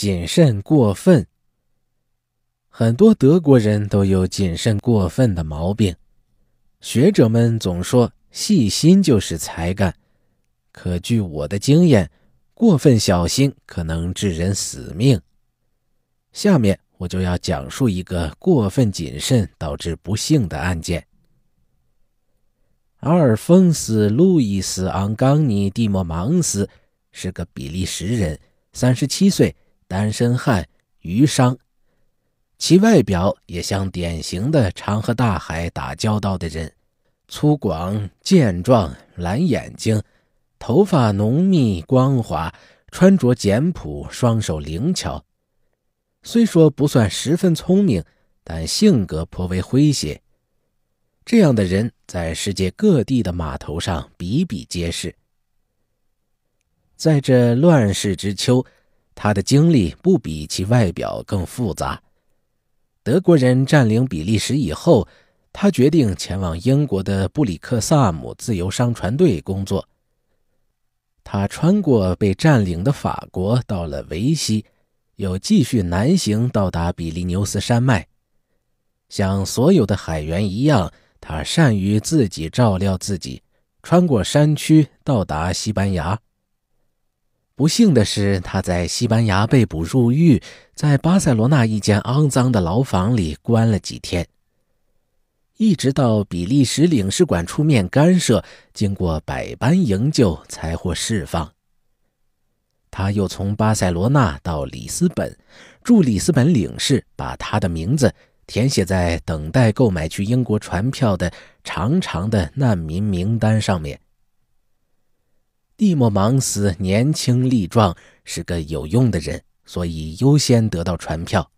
谨慎过分，很多德国人都有谨慎过分的毛病。学者们总说细心就是才干，可据我的经验，过分小心可能致人死命。下面我就要讲述一个过分谨慎导致不幸的案件。阿尔丰斯·路易斯·昂冈尼蒂莫芒斯是个比利时人，三十七岁。单身汉渔商，其外表也像典型的常和大海打交道的人，粗犷健壮，蓝眼睛，头发浓密光滑，穿着简朴，双手灵巧。虽说不算十分聪明，但性格颇为诙谐。这样的人在世界各地的码头上比比皆是。在这乱世之秋。他的经历不比其外表更复杂。德国人占领比利时以后，他决定前往英国的布里克萨姆自由商船队工作。他穿过被占领的法国，到了维希，又继续南行到达比利牛斯山脉。像所有的海员一样，他善于自己照料自己，穿过山区到达西班牙。不幸的是，他在西班牙被捕入狱，在巴塞罗那一间肮脏的牢房里关了几天，一直到比利时领事馆出面干涉，经过百般营救，才获释放。他又从巴塞罗那到里斯本，驻里斯本领事把他的名字填写在等待购买去英国船票的长长的难民名单上面。蒂莫芒斯年轻力壮，是个有用的人，所以优先得到传票。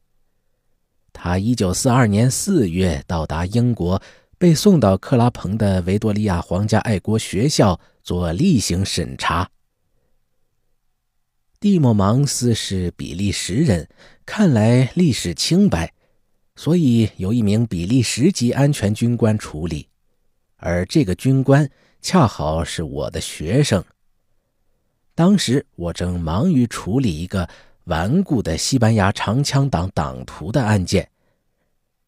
他一九四二年四月到达英国，被送到克拉彭的维多利亚皇家爱国学校做例行审查。蒂莫芒斯是比利时人，看来历史清白，所以由一名比利时籍安全军官处理，而这个军官恰好是我的学生。当时我正忙于处理一个顽固的西班牙长枪党党徒的案件，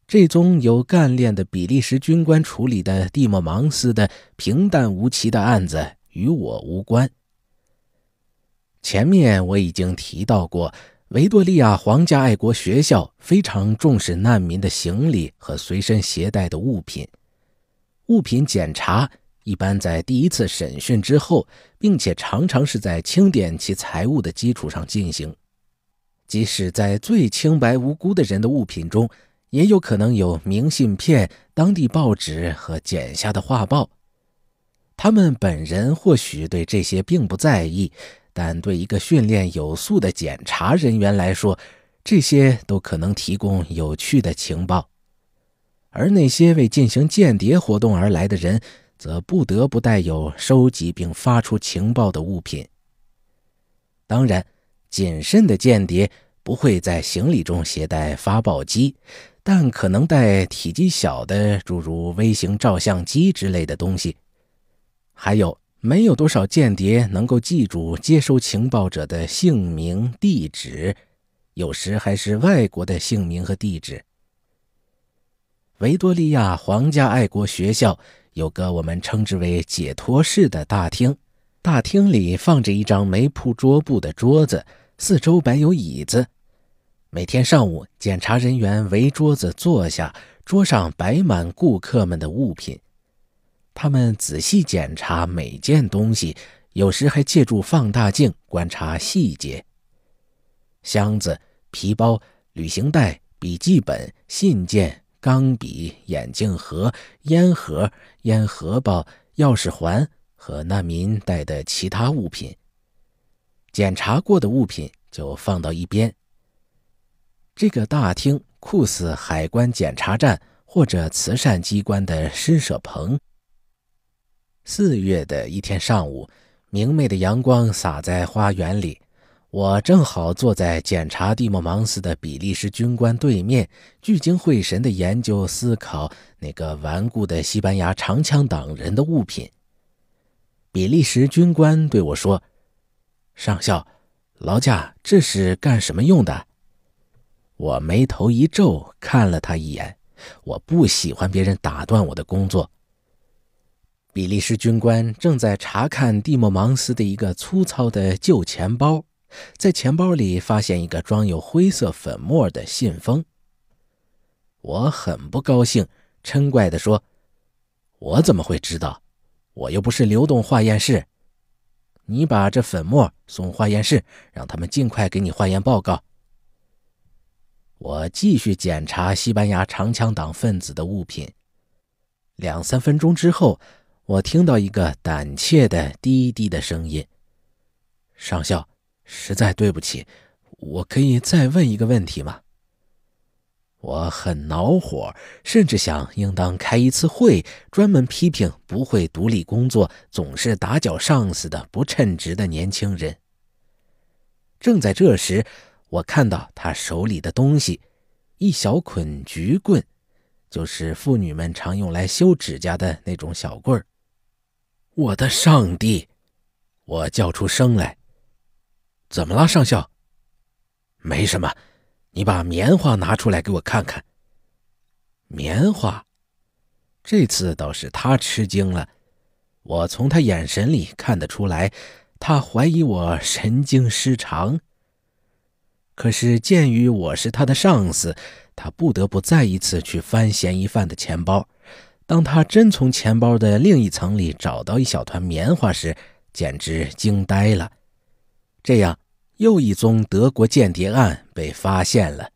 这宗由干练的比利时军官处理的蒂莫芒斯的平淡无奇的案子与我无关。前面我已经提到过，维多利亚皇家爱国学校非常重视难民的行李和随身携带的物品，物品检查。一般在第一次审讯之后，并且常常是在清点其财物的基础上进行。即使在最清白无辜的人的物品中，也有可能有明信片、当地报纸和剪下的画报。他们本人或许对这些并不在意，但对一个训练有素的检查人员来说，这些都可能提供有趣的情报。而那些为进行间谍活动而来的人，则不得不带有收集并发出情报的物品。当然，谨慎的间谍不会在行李中携带发报机，但可能带体积小的诸如微型照相机之类的东西。还有，没有多少间谍能够记住接收情报者的姓名、地址，有时还是外国的姓名和地址。维多利亚皇家爱国学校有个我们称之为“解脱室”的大厅，大厅里放着一张没铺桌布的桌子，四周摆有椅子。每天上午，检查人员围桌子坐下，桌上摆满顾客们的物品，他们仔细检查每件东西，有时还借助放大镜观察细节。箱子、皮包、旅行袋、笔记本、信件。钢笔、眼镜盒、烟盒、烟荷包、钥匙环和难民带的其他物品。检查过的物品就放到一边。这个大厅酷似海关检查站或者慈善机关的施舍棚。四月的一天上午，明媚的阳光洒在花园里。我正好坐在检查蒂莫芒斯的比利时军官对面，聚精会神地研究思考那个顽固的西班牙长枪党人的物品。比利时军官对我说：“上校，劳驾，这是干什么用的？”我眉头一皱，看了他一眼。我不喜欢别人打断我的工作。比利时军官正在查看蒂莫芒斯的一个粗糙的旧钱包。在钱包里发现一个装有灰色粉末的信封。我很不高兴，嗔怪地说：“我怎么会知道？我又不是流动化验室。你把这粉末送化验室，让他们尽快给你化验报告。”我继续检查西班牙长枪党分子的物品。两三分钟之后，我听到一个胆怯的滴滴的声音：“上校。”实在对不起，我可以再问一个问题吗？我很恼火，甚至想应当开一次会，专门批评不会独立工作、总是打搅上司的不称职的年轻人。正在这时，我看到他手里的东西——一小捆菊棍，就是妇女们常用来修指甲的那种小棍儿。我的上帝！我叫出声来。怎么了，上校？没什么，你把棉花拿出来给我看看。棉花？这次倒是他吃惊了，我从他眼神里看得出来，他怀疑我神经失常。可是鉴于我是他的上司，他不得不再一次去翻嫌疑犯的钱包。当他真从钱包的另一层里找到一小团棉花时，简直惊呆了。这样。又一宗德国间谍案被发现了。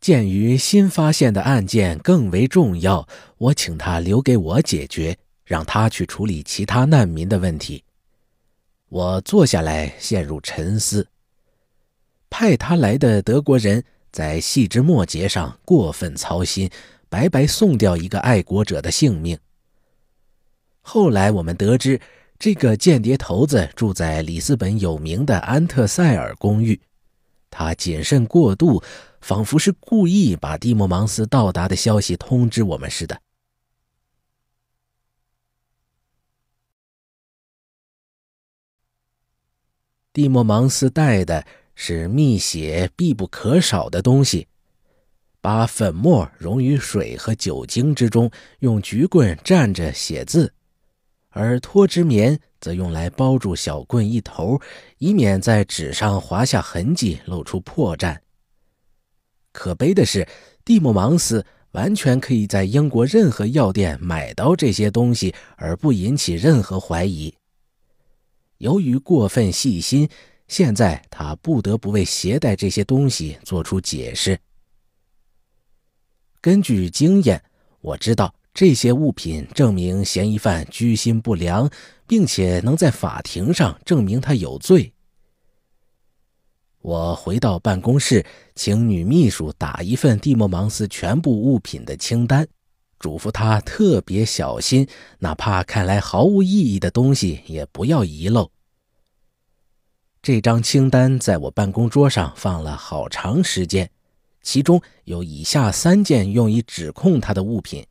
鉴于新发现的案件更为重要，我请他留给我解决，让他去处理其他难民的问题。我坐下来陷入沉思。派他来的德国人在细枝末节上过分操心，白白送掉一个爱国者的性命。后来我们得知。这个间谍头子住在里斯本有名的安特塞尔公寓。他谨慎过度，仿佛是故意把蒂莫芒斯到达的消息通知我们似的。蒂莫芒斯带的是密写必不可少的东西：把粉末溶于水和酒精之中，用橘棍蘸着写字。而脱脂棉则用来包住小棍一头，以免在纸上划下痕迹，露出破绽。可悲的是，蒂姆芒斯完全可以在英国任何药店买到这些东西，而不引起任何怀疑。由于过分细心，现在他不得不为携带这些东西做出解释。根据经验，我知道。这些物品证明嫌疑犯居心不良，并且能在法庭上证明他有罪。我回到办公室，请女秘书打一份蒂莫芒斯全部物品的清单，嘱咐她特别小心，哪怕看来毫无意义的东西也不要遗漏。这张清单在我办公桌上放了好长时间，其中有以下三件用以指控他的物品。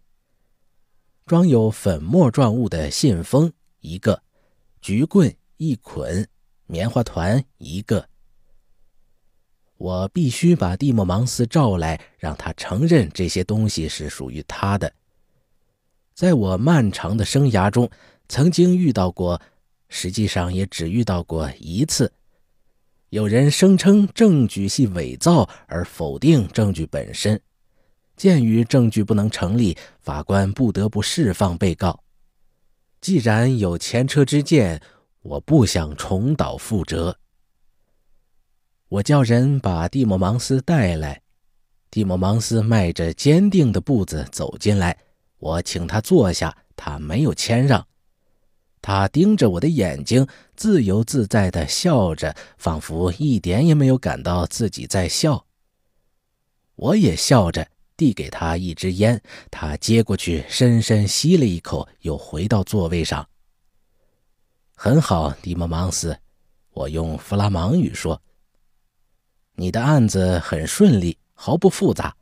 装有粉末状物的信封一个，菊棍一捆，棉花团一个。我必须把蒂莫芒斯召来，让他承认这些东西是属于他的。在我漫长的生涯中，曾经遇到过，实际上也只遇到过一次，有人声称证据系伪造而否定证据本身。鉴于证据不能成立，法官不得不释放被告。既然有前车之鉴，我不想重蹈覆辙。我叫人把蒂莫芒斯带来。蒂莫芒斯迈着坚定的步子走进来。我请他坐下。他没有谦让，他盯着我的眼睛，自由自在的笑着，仿佛一点也没有感到自己在笑。我也笑着。递给他一支烟，他接过去，深深吸了一口，又回到座位上。很好，迪莫芒斯，我用弗拉芒语说：“你的案子很顺利，毫不复杂。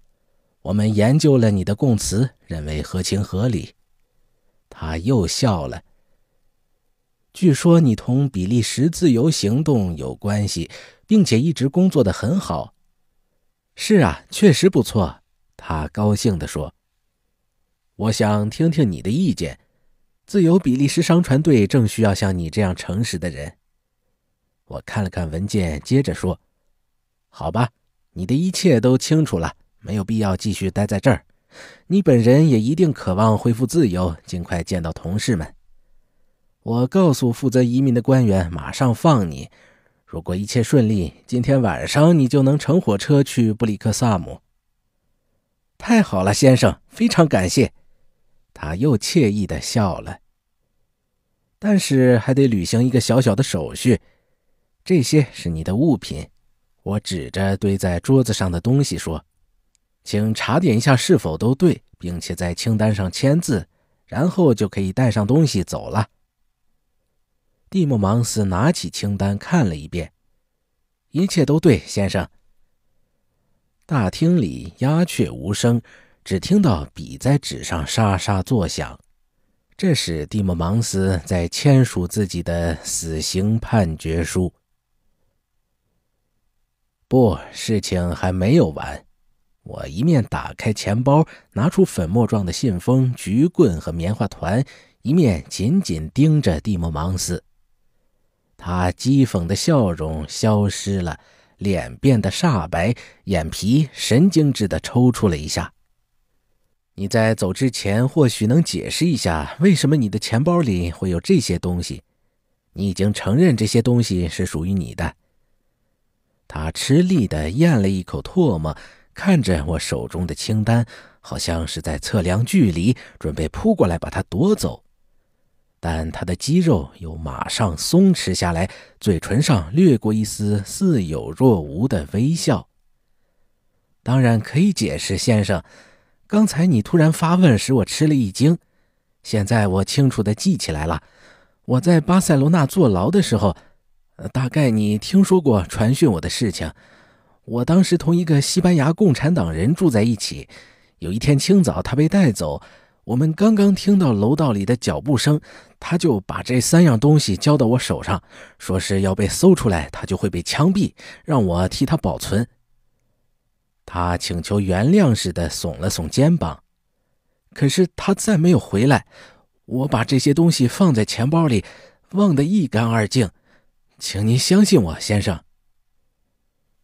我们研究了你的供词，认为合情合理。”他又笑了。据说你同比利时自由行动有关系，并且一直工作的很好。是啊，确实不错。他高兴地说：“我想听听你的意见。自由比利时商船队正需要像你这样诚实的人。”我看了看文件，接着说：“好吧，你的一切都清楚了，没有必要继续待在这儿。你本人也一定渴望恢复自由，尽快见到同事们。我告诉负责移民的官员，马上放你。如果一切顺利，今天晚上你就能乘火车去布里克萨姆。”太好了，先生，非常感谢。他又惬意的笑了。但是还得履行一个小小的手续。这些是你的物品，我指着堆在桌子上的东西说：“请查点一下是否都对，并且在清单上签字，然后就可以带上东西走了。”蒂莫芒斯拿起清单看了一遍，一切都对，先生。大厅里鸦雀无声，只听到笔在纸上沙沙作响。这是蒂莫芒斯在签署自己的死刑判决书。不，事情还没有完。我一面打开钱包，拿出粉末状的信封、桔棍和棉花团，一面紧紧盯着蒂莫芒斯。他讥讽的笑容消失了。脸变得煞白，眼皮神经质地抽搐了一下。你在走之前或许能解释一下，为什么你的钱包里会有这些东西？你已经承认这些东西是属于你的。他吃力地咽了一口唾沫，看着我手中的清单，好像是在测量距离，准备扑过来把它夺走。但他的肌肉又马上松弛下来，嘴唇上掠过一丝似有若无的微笑。当然可以解释，先生。刚才你突然发问，使我吃了一惊。现在我清楚地记起来了。我在巴塞罗那坐牢的时候，大概你听说过传讯我的事情。我当时同一个西班牙共产党人住在一起。有一天清早，他被带走。我们刚刚听到楼道里的脚步声，他就把这三样东西交到我手上，说是要被搜出来，他就会被枪毙，让我替他保存。他请求原谅似的耸了耸肩膀，可是他再没有回来。我把这些东西放在钱包里，忘得一干二净。请您相信我，先生。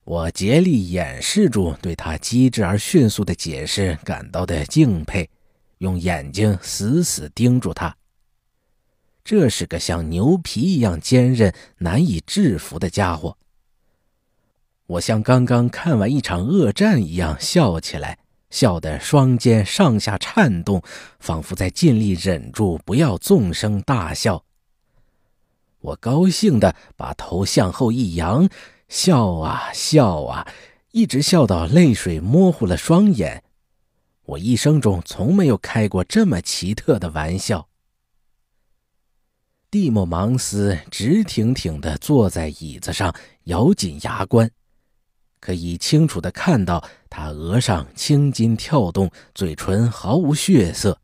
我竭力掩饰住对他机智而迅速的解释感到的敬佩。用眼睛死死盯住他。这是个像牛皮一样坚韧、难以制服的家伙。我像刚刚看完一场恶战一样笑起来，笑得双肩上下颤动，仿佛在尽力忍住不要纵声大笑。我高兴的把头向后一扬，笑啊笑啊，一直笑到泪水模糊了双眼。我一生中从没有开过这么奇特的玩笑。蒂莫芒斯直挺挺地坐在椅子上，咬紧牙关，可以清楚的看到他额上青筋跳动，嘴唇毫无血色。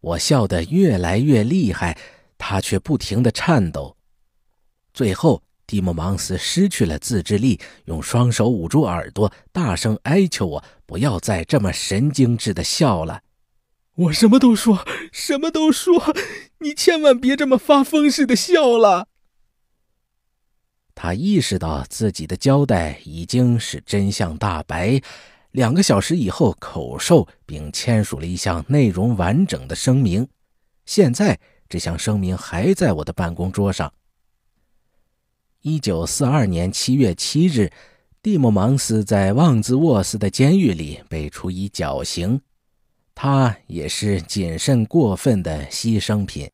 我笑得越来越厉害，他却不停的颤抖。最后。蒂莫芒斯失去了自制力，用双手捂住耳朵，大声哀求我：“不要再这么神经质的笑了！”我什么都说，什么都说，你千万别这么发疯似的笑了！他意识到自己的交代已经是真相大白，两个小时以后口授并签署了一项内容完整的声明，现在这项声明还在我的办公桌上。一九四二年七月七日，蒂莫芒斯在旺兹沃斯的监狱里被处以绞刑。他也是谨慎过分的牺牲品。